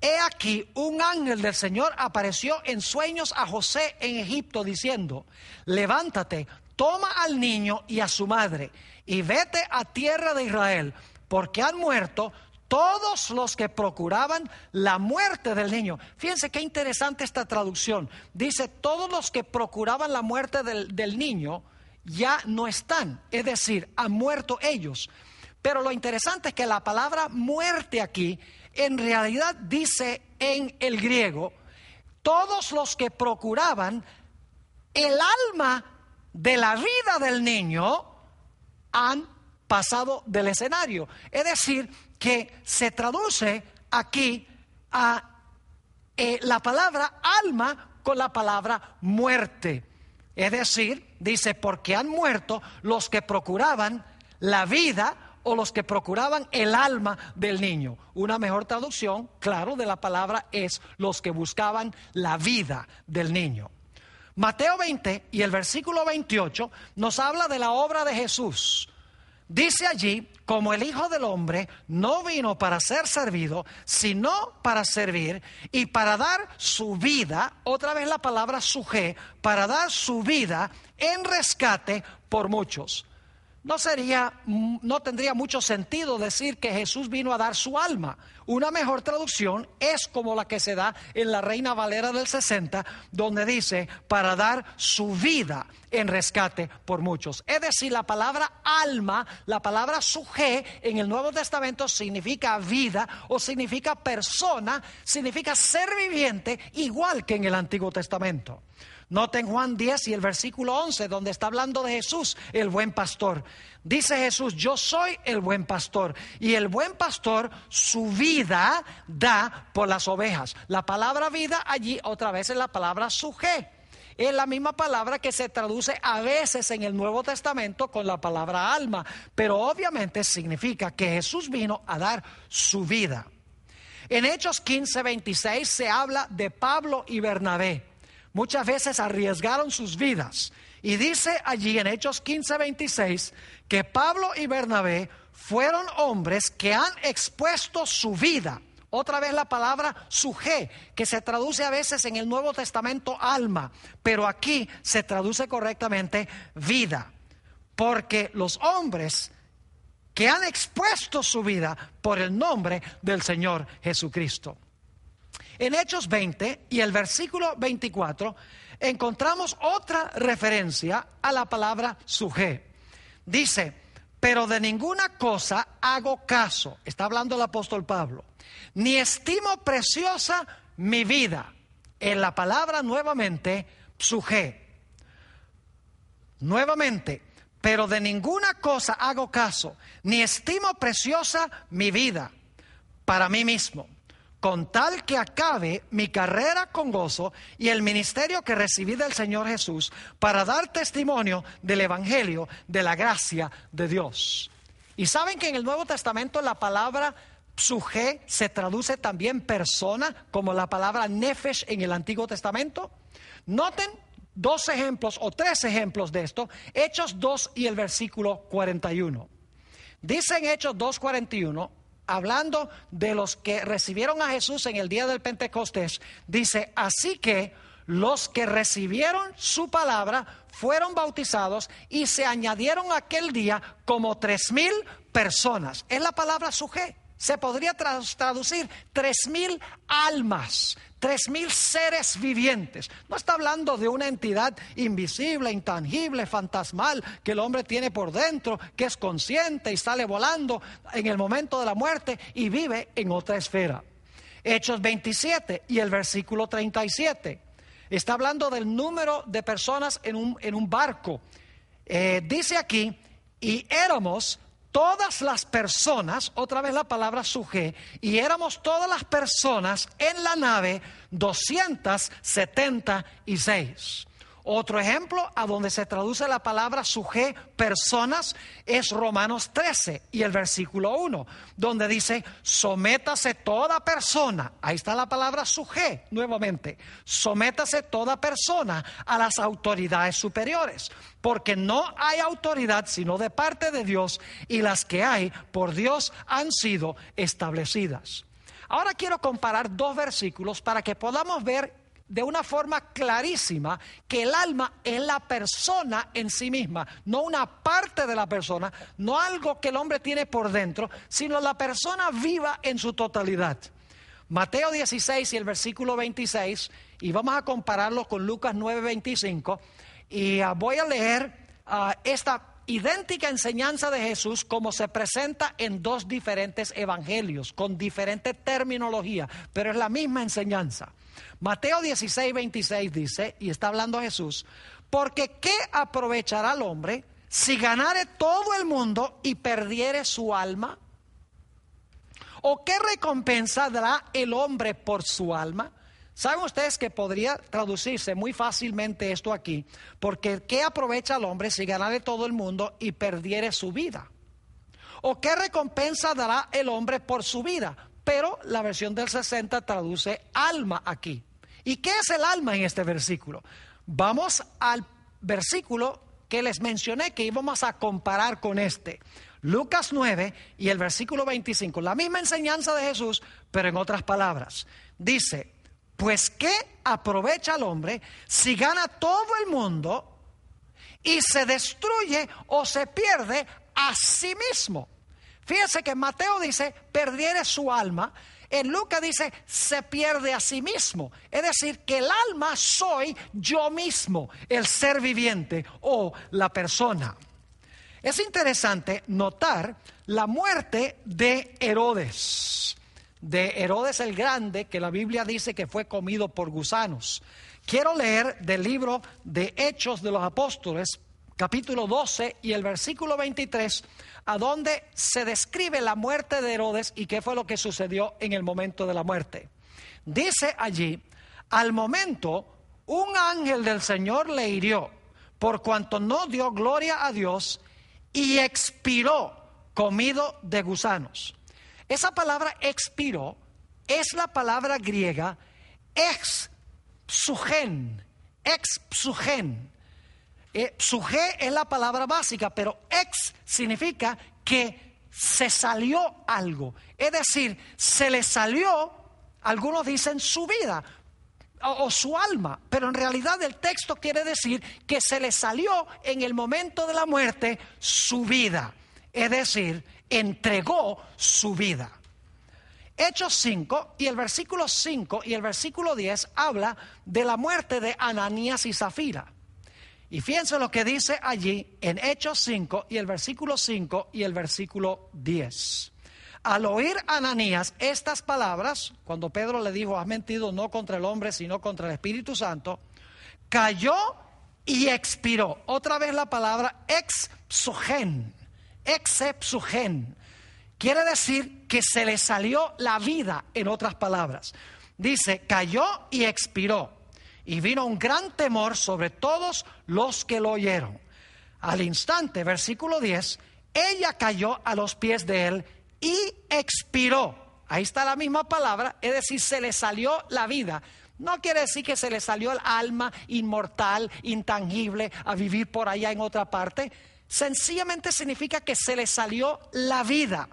He aquí, un ángel del Señor apareció en sueños a José en Egipto diciendo, levántate, toma al niño y a su madre y vete a tierra de Israel, porque han muerto todos los que procuraban la muerte del niño. Fíjense qué interesante esta traducción. Dice, todos los que procuraban la muerte del, niño ya no están, es decir, han muerto ellos. Pero lo interesante es que la palabra muerte aquí en realidad dice en el griego, todos los que procuraban el alma de la vida del niño han pasado del escenario. Es decir, que se traduce aquí a eh, la palabra alma con la palabra muerte. Es decir, dice, porque han muerto los que procuraban la vida o los que procuraban el alma del niño. Una mejor traducción, claro, de la palabra es los que buscaban la vida del niño. Mateo 20 y el versículo 28 nos habla de la obra de Jesús. Dice allí, como el Hijo del Hombre no vino para ser servido, sino para servir y para dar su vida, otra vez la palabra suje, para dar su vida en rescate por muchos no sería, mm, no tendría mucho sentido decir que Jesús vino a dar su alma. Una mejor traducción es como la que se da en la Reina Valera del 60, donde dice, para dar su vida en rescate por muchos. Es decir, la palabra alma, la palabra suje en el Nuevo Testamento significa vida o significa persona, significa ser viviente, igual que en el Antiguo Testamento. Noten Juan 10 y el versículo 11, donde está hablando de Jesús, el buen pastor. Dice Jesús, yo soy el buen pastor. Y el buen pastor su vida da por las ovejas. La palabra vida allí otra vez es la palabra suje. Es la misma palabra que se traduce a veces en el Nuevo Testamento con la palabra alma, pero obviamente significa que Jesús vino a dar su vida. En Hechos 15, 26 se habla de Pablo y Bernabé muchas veces arriesgaron sus vidas. Y dice allí en Hechos 15, 26 que Pablo y Bernabé fueron hombres que han expuesto su vida. Otra vez la palabra suje, que se traduce a veces en el Nuevo Testamento alma, pero aquí se traduce correctamente vida. Porque los hombres que han expuesto su vida por el nombre del Señor Jesucristo. En Hechos 20 y el versículo 24 encontramos otra referencia a la palabra suje. Dice, pero de ninguna cosa hago caso, está hablando el apóstol Pablo, ni estimo preciosa mi vida. En la palabra nuevamente, suje. Nuevamente, pero de ninguna cosa hago caso, ni estimo preciosa mi vida para mí mismo con tal que acabe mi carrera con gozo y el ministerio que recibí del Señor Jesús para dar testimonio del Evangelio de la gracia de Dios. Y saben que en el Nuevo Testamento la palabra suje se traduce también persona como la palabra nefesh en el Antiguo Testamento. Noten dos ejemplos o tres ejemplos de esto, Hechos 2 y el versículo 41. Dice en Hechos 2.41, hablando de los que recibieron a Jesús en el día del Pentecostés, dice, así que los que recibieron su palabra fueron bautizados y se añadieron aquel día como tres mil personas. Es la palabra suje. Se podría traducir tres mil almas, tres mil seres vivientes. No está hablando de una entidad invisible, intangible, fantasmal, que el hombre tiene por dentro, que es consciente y sale volando en el momento de la muerte y vive en otra esfera. Hechos 27 y el versículo 37. Está hablando del número de personas en un, barco. Eh, dice aquí, y éramos todas las personas, otra vez la palabra suje, y éramos todas las personas en la nave 276. Otro ejemplo a donde se traduce la palabra sujé personas es Romanos 13 y el versículo 1, donde dice, sométase toda persona, ahí está la palabra sujé nuevamente, sométase toda persona a las autoridades superiores, porque no hay autoridad sino de parte de Dios y las que hay por Dios han sido establecidas. Ahora quiero comparar dos versículos para que podamos ver de una forma clarísima que el alma es la persona en sí misma, no una parte de la persona, no algo que el hombre tiene por dentro, sino la persona viva en su totalidad. Mateo 16 y el versículo 26, y vamos a compararlo con Lucas 9, 25, y ah, voy a leer ah, esta idéntica enseñanza de Jesús como se presenta en dos diferentes evangelios, con diferente terminología, pero es la misma enseñanza. Mateo 16, 26 dice, y está hablando Jesús, porque ¿qué aprovechará el hombre si ganare todo el mundo y perdiere su alma? ¿O qué recompensa dará el hombre por su alma? ¿Saben ustedes que podría traducirse muy fácilmente esto aquí? Porque ¿qué aprovecha el hombre si ganare todo el mundo y perdiere su vida? ¿O qué recompensa dará el hombre por su vida? Pero la versión del 60 traduce alma aquí. ¿Y qué es el alma en este versículo? Vamos al versículo que les mencioné que íbamos a comparar con este. Lucas 9 y el versículo 25. La misma enseñanza de Jesús, pero en otras palabras. Dice, pues ¿qué aprovecha al hombre si gana todo el mundo y se destruye o se pierde a sí mismo? Fíjense que Mateo dice, perdiere su alma. En Lucas dice, se pierde a sí mismo. Es decir, que el alma soy yo mismo, el ser viviente o la persona. Es interesante notar la muerte de Herodes, de Herodes el Grande, que la Biblia dice que fue comido por gusanos. Quiero leer del libro de Hechos de los Apóstoles, capítulo 12 y el versículo 23 a dónde se describe la muerte de Herodes y qué fue lo que sucedió en el momento de la muerte. Dice allí, al momento un ángel del Señor le hirió por cuanto no dio gloria a Dios y expiró comido de gusanos. Esa palabra expiró es la palabra griega ex sugen, eh, su suje es la palabra básica, pero ex significa que se salió algo. Es decir, se le salió, algunos dicen su vida o, o su alma, pero en realidad el texto quiere decir que se le salió en el momento de la muerte su vida. Es decir, entregó su vida. Hechos 5 y el versículo 5 y el versículo 10 habla de la muerte de Ananías y Zafira. Y fíjense lo que dice allí en Hechos 5 y el versículo 5 y el versículo 10. Al oír Ananías estas palabras, cuando Pedro le dijo, has mentido no contra el hombre, sino contra el Espíritu Santo, cayó y expiró. Otra vez la palabra exogen, exepsugen. Quiere decir que se le salió la vida, en otras palabras. Dice, cayó y expiró. Y vino un gran temor sobre todos los que lo oyeron. Al instante, versículo 10, ella cayó a los pies de él y expiró. Ahí está la misma palabra, es decir, se le salió la vida. No quiere decir que se le salió el alma inmortal, intangible, a vivir por allá en otra parte. Sencillamente significa que se le salió la vida.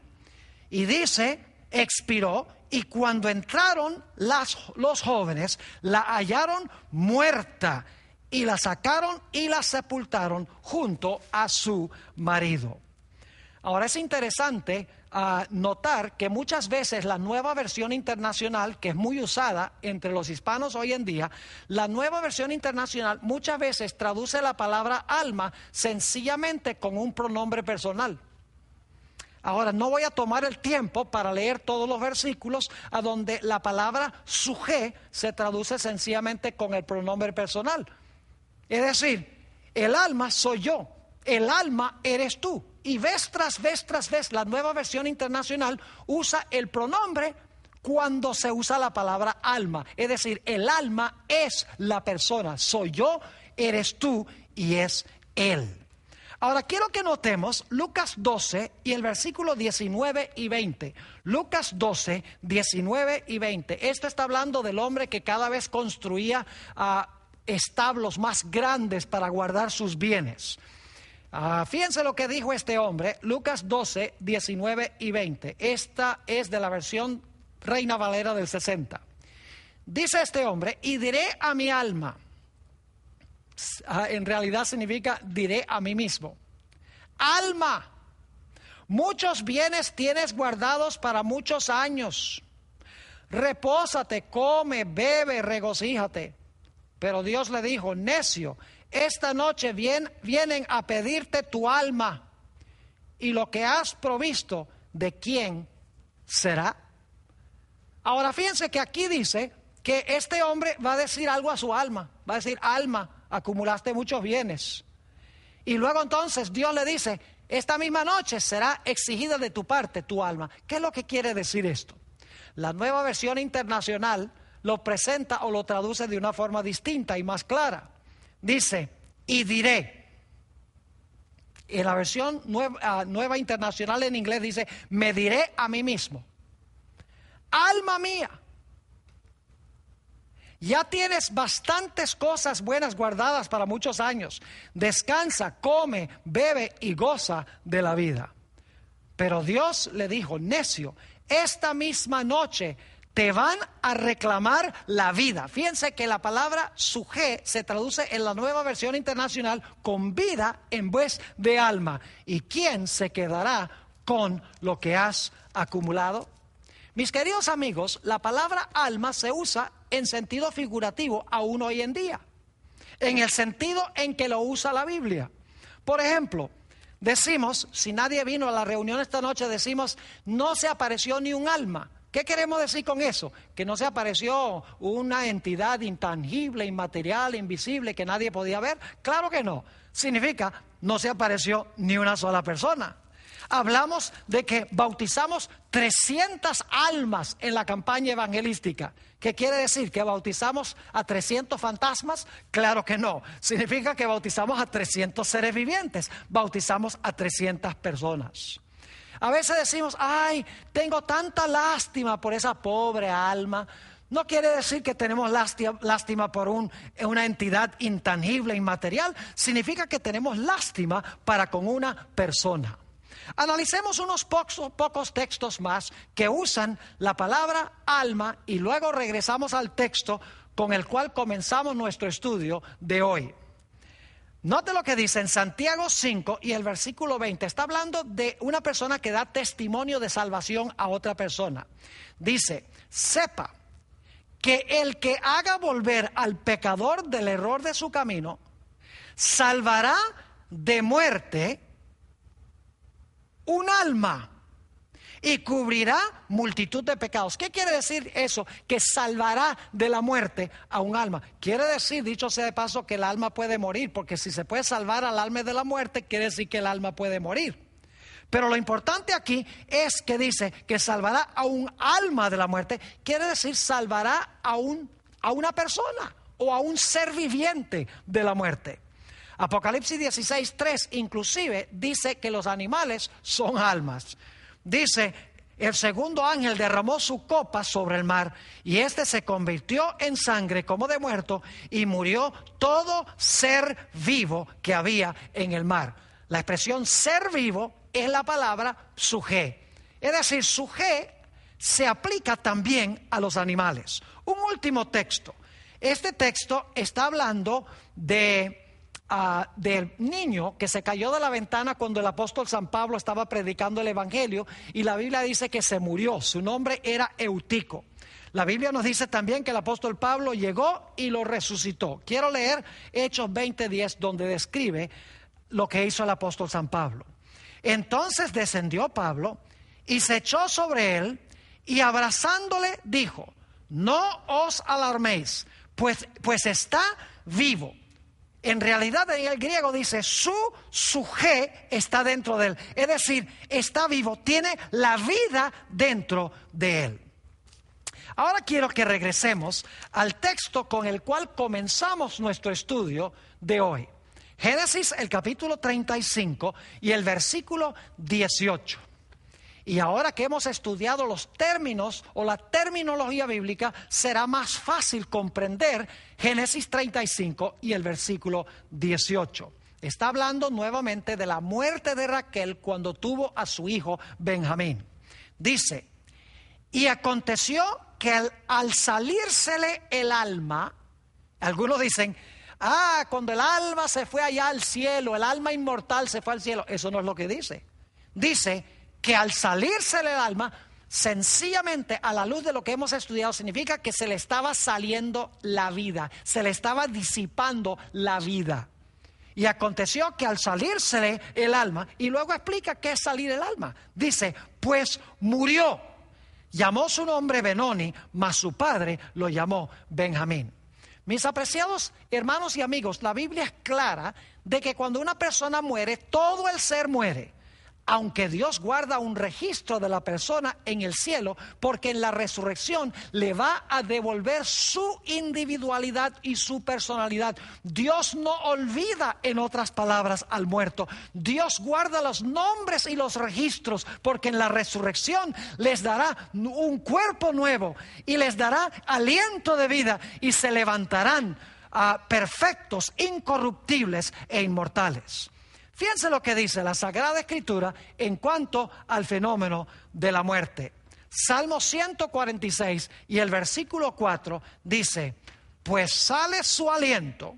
Y dice, expiró y cuando entraron los jóvenes, la hallaron muerta y la sacaron y la sepultaron junto a su marido. Ahora es interesante ah, notar que muchas veces la nueva versión internacional, que es muy usada entre los hispanos hoy en día, la nueva versión internacional muchas veces traduce la palabra alma sencillamente con un pronombre personal. Ahora, no voy a tomar el tiempo para leer todos los versículos a donde la palabra suje se traduce sencillamente con el pronombre personal. Es decir, el alma soy yo, el alma eres tú. Y ves tras vez tras ves la nueva versión internacional usa el pronombre cuando se usa la palabra alma. Es decir, el alma es la persona, soy yo, eres tú y es él. Ahora quiero que notemos Lucas 12 y el versículo 19 y 20. Lucas 12, 19 y 20. Esto está hablando del hombre que cada vez construía ah, establos más grandes para guardar sus bienes. Ah, fíjense lo que dijo este hombre, Lucas 12, 19 y 20. Esta es de la versión Reina Valera del 60. Dice este hombre, y diré a mi alma, Ah, en realidad significa diré a mí mismo. Alma, muchos bienes tienes guardados para muchos años. Repósate, come, bebe, regocíjate. Pero Dios le dijo, necio, esta noche bien, vienen a pedirte tu alma y lo que has provisto, ¿de quién será? Ahora fíjense que aquí dice que este hombre va a decir algo a su alma, va a decir, alma, acumulaste muchos bienes. Y luego entonces Dios le dice, esta misma noche será exigida de tu parte tu alma. ¿Qué es lo que quiere decir esto? La nueva versión internacional lo presenta o lo traduce de una forma distinta y más clara. Dice, y diré. y la versión ah, nueva internacional en inglés dice, me diré a mí mismo. Alma mía, ya tienes bastantes cosas buenas guardadas para muchos años. Descansa, come, bebe y goza de la vida. Pero Dios le dijo, necio, esta misma noche te van a reclamar la vida. Fíjense que la palabra suje se traduce en la nueva versión internacional con vida en vez de alma. ¿Y quién se quedará con lo que has acumulado? Mis queridos amigos, la palabra alma se usa en sentido figurativo aún hoy en día, en el sentido en que lo usa la Biblia. Por ejemplo, decimos, si nadie vino a la reunión esta noche, decimos, no se apareció ni un alma. ¿Qué queremos decir con eso? Que no se apareció una entidad intangible, inmaterial, invisible, que nadie podía ver. Claro que no. Significa, no se apareció ni una sola persona hablamos de que bautizamos 300 almas en la campaña evangelística. ¿Qué quiere decir? ¿Que bautizamos a 300 fantasmas? Claro que no. Significa que bautizamos a 300 seres vivientes, bautizamos a 300 personas. A veces decimos, ay, tengo tanta lástima por esa pobre alma. No quiere decir que tenemos lástima, por un, una entidad intangible, inmaterial. Significa que tenemos lástima para con una persona. Analicemos unos pocos, textos más que usan la palabra alma y luego regresamos al texto con el cual comenzamos nuestro estudio de hoy. Note lo que dice en Santiago 5 y el versículo 20. Está hablando de una persona que da testimonio de salvación a otra persona. Dice, sepa que el que haga volver al pecador del error de su camino, salvará de muerte un alma y cubrirá multitud de pecados. ¿Qué quiere decir eso? Que salvará de la muerte a un alma. Quiere decir, dicho sea de paso, que el alma puede morir, porque si se puede salvar al alma de la muerte, quiere decir que el alma puede morir. Pero lo importante aquí es que dice que salvará a un alma de la muerte, quiere decir salvará a, un, a una persona o a un ser viviente de la muerte. Apocalipsis 16, 3 inclusive dice que los animales son almas. Dice, el segundo ángel derramó su copa sobre el mar y éste se convirtió en sangre como de muerto y murió todo ser vivo que había en el mar. La expresión ser vivo es la palabra suje. Es decir, suje se aplica también a los animales. Un último texto. Este texto está hablando de del niño que se cayó de la ventana cuando el apóstol San Pablo estaba predicando el Evangelio y la Biblia dice que se murió. Su nombre era Eutico. La Biblia nos dice también que el apóstol Pablo llegó y lo resucitó. Quiero leer Hechos 20:10 donde describe lo que hizo el apóstol San Pablo. Entonces descendió Pablo y se echó sobre él y abrazándole dijo, no os alarméis, pues, pues está vivo en realidad en el griego dice su suje está dentro de él. Es decir, está vivo, tiene la vida dentro de él. Ahora quiero que regresemos al texto con el cual comenzamos nuestro estudio de hoy. Génesis el capítulo 35 y el versículo 18. Y ahora que hemos estudiado los términos o la terminología bíblica, será más fácil comprender Génesis 35 y el versículo 18. Está hablando nuevamente de la muerte de Raquel cuando tuvo a su hijo Benjamín. Dice, y aconteció que al, salirsele salírsele el alma, algunos dicen, ah, cuando el alma se fue allá al cielo, el alma inmortal se fue al cielo, eso no es lo que dice. Dice, que al salírsele el alma, sencillamente a la luz de lo que hemos estudiado, significa que se le estaba saliendo la vida, se le estaba disipando la vida. Y aconteció que al salírsele el alma, y luego explica qué es salir el alma, dice, pues murió. Llamó su nombre Benoni, mas su padre lo llamó Benjamín. Mis apreciados hermanos y amigos, la Biblia es clara de que cuando una persona muere, todo el ser muere aunque Dios guarda un registro de la persona en el cielo, porque en la resurrección le va a devolver su individualidad y su personalidad. Dios no olvida, en otras palabras, al muerto. Dios guarda los nombres y los registros, porque en la resurrección les dará un cuerpo nuevo y les dará aliento de vida y se levantarán a ah, perfectos, incorruptibles e inmortales. Fíjense lo que dice la Sagrada Escritura en cuanto al fenómeno de la muerte. Salmo 146 y el versículo 4 dice, pues sale su aliento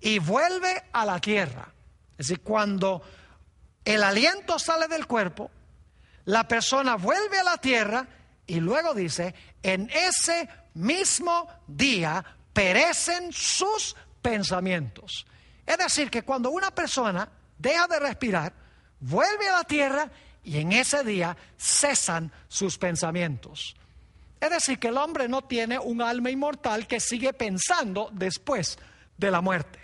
y vuelve a la tierra. Es decir, cuando el aliento sale del cuerpo, la persona vuelve a la tierra y luego dice, en ese mismo día perecen sus pensamientos. Es decir, que cuando una persona deja de respirar, vuelve a la tierra y en ese día cesan sus pensamientos. Es decir, que el hombre no tiene un alma inmortal que sigue pensando después de la muerte.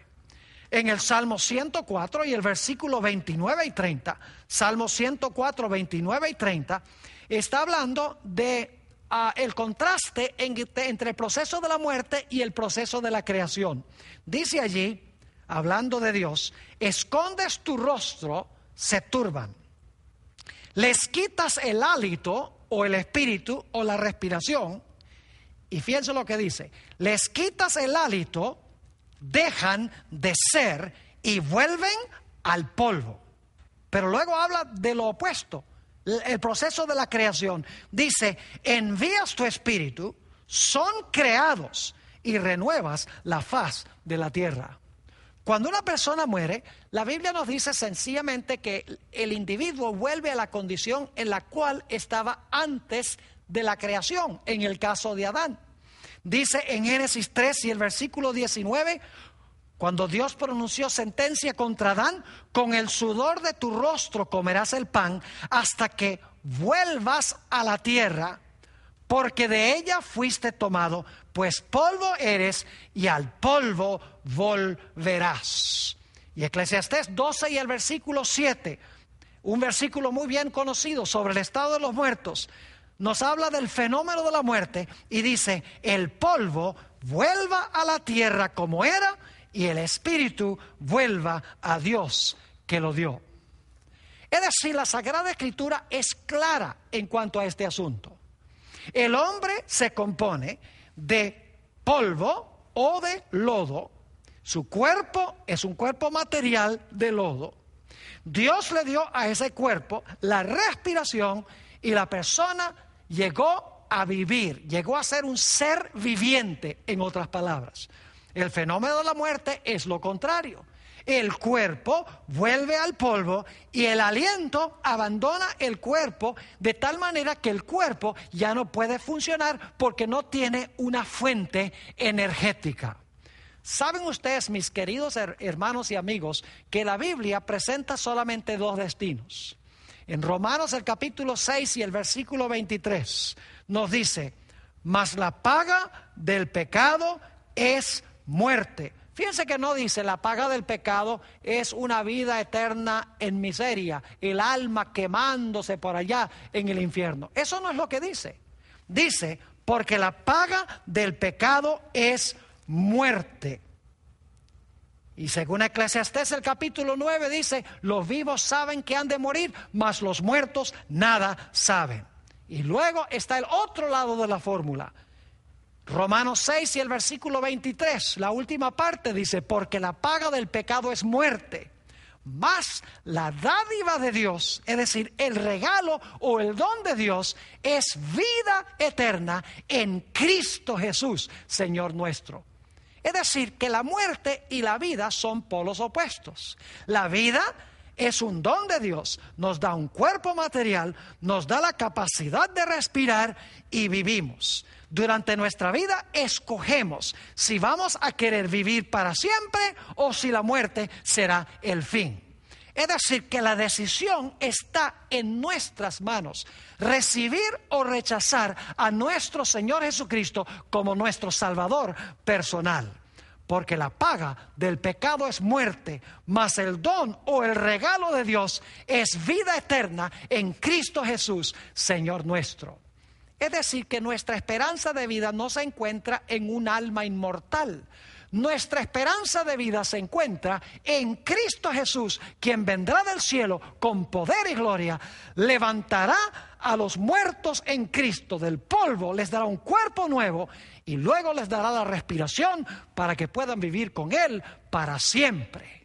En el Salmo 104 y el versículo 29 y 30, Salmo 104, 29 y 30, está hablando de ah, el contraste entre el proceso de la muerte y el proceso de la creación. Dice allí, hablando de Dios, escondes tu rostro, se turban. Les quitas el hálito o el espíritu o la respiración. Y fíjense lo que dice, les quitas el hálito, dejan de ser y vuelven al polvo. Pero luego habla de lo opuesto, el proceso de la creación. Dice, envías tu espíritu, son creados y renuevas la faz de la tierra. Cuando una persona muere, la Biblia nos dice sencillamente que el individuo vuelve a la condición en la cual estaba antes de la creación, en el caso de Adán. Dice en Génesis 3 y el versículo 19, cuando Dios pronunció sentencia contra Adán, con el sudor de tu rostro comerás el pan hasta que vuelvas a la tierra, porque de ella fuiste tomado, pues polvo eres y al polvo volverás. Y Eclesiastés 12 y el versículo 7, un versículo muy bien conocido sobre el estado de los muertos, nos habla del fenómeno de la muerte y dice, el polvo vuelva a la tierra como era y el espíritu vuelva a Dios que lo dio. Es decir, la Sagrada Escritura es clara en cuanto a este asunto. El hombre se compone de polvo o de lodo su cuerpo es un cuerpo material de lodo. Dios le dio a ese cuerpo la respiración y la persona llegó a vivir, llegó a ser un ser viviente, en otras palabras. El fenómeno de la muerte es lo contrario. El cuerpo vuelve al polvo y el aliento abandona el cuerpo de tal manera que el cuerpo ya no puede funcionar porque no tiene una fuente energética. ¿Saben ustedes, mis queridos hermanos y amigos, que la Biblia presenta solamente dos destinos? En Romanos el capítulo 6 y el versículo 23 nos dice, mas la paga del pecado es muerte. Fíjense que no dice, la paga del pecado es una vida eterna en miseria, el alma quemándose por allá en el infierno. Eso no es lo que dice. Dice, porque la paga del pecado es muerte muerte. Y según Eclesiastés el capítulo 9 dice, los vivos saben que han de morir, mas los muertos nada saben. Y luego está el otro lado de la fórmula. Romanos 6 y el versículo 23, la última parte dice, porque la paga del pecado es muerte, mas la dádiva de Dios, es decir, el regalo o el don de Dios, es vida eterna en Cristo Jesús, Señor nuestro. Es decir, que la muerte y la vida son polos opuestos. La vida es un don de Dios, nos da un cuerpo material, nos da la capacidad de respirar y vivimos. Durante nuestra vida escogemos si vamos a querer vivir para siempre o si la muerte será el fin. Es decir, que la decisión está en nuestras manos. Recibir o rechazar a nuestro Señor Jesucristo como nuestro Salvador personal. Porque la paga del pecado es muerte, mas el don o el regalo de Dios es vida eterna en Cristo Jesús, Señor nuestro. Es decir, que nuestra esperanza de vida no se encuentra en un alma inmortal, nuestra esperanza de vida se encuentra en Cristo Jesús, quien vendrá del cielo con poder y gloria, levantará a los muertos en Cristo del polvo, les dará un cuerpo nuevo y luego les dará la respiración para que puedan vivir con Él para siempre.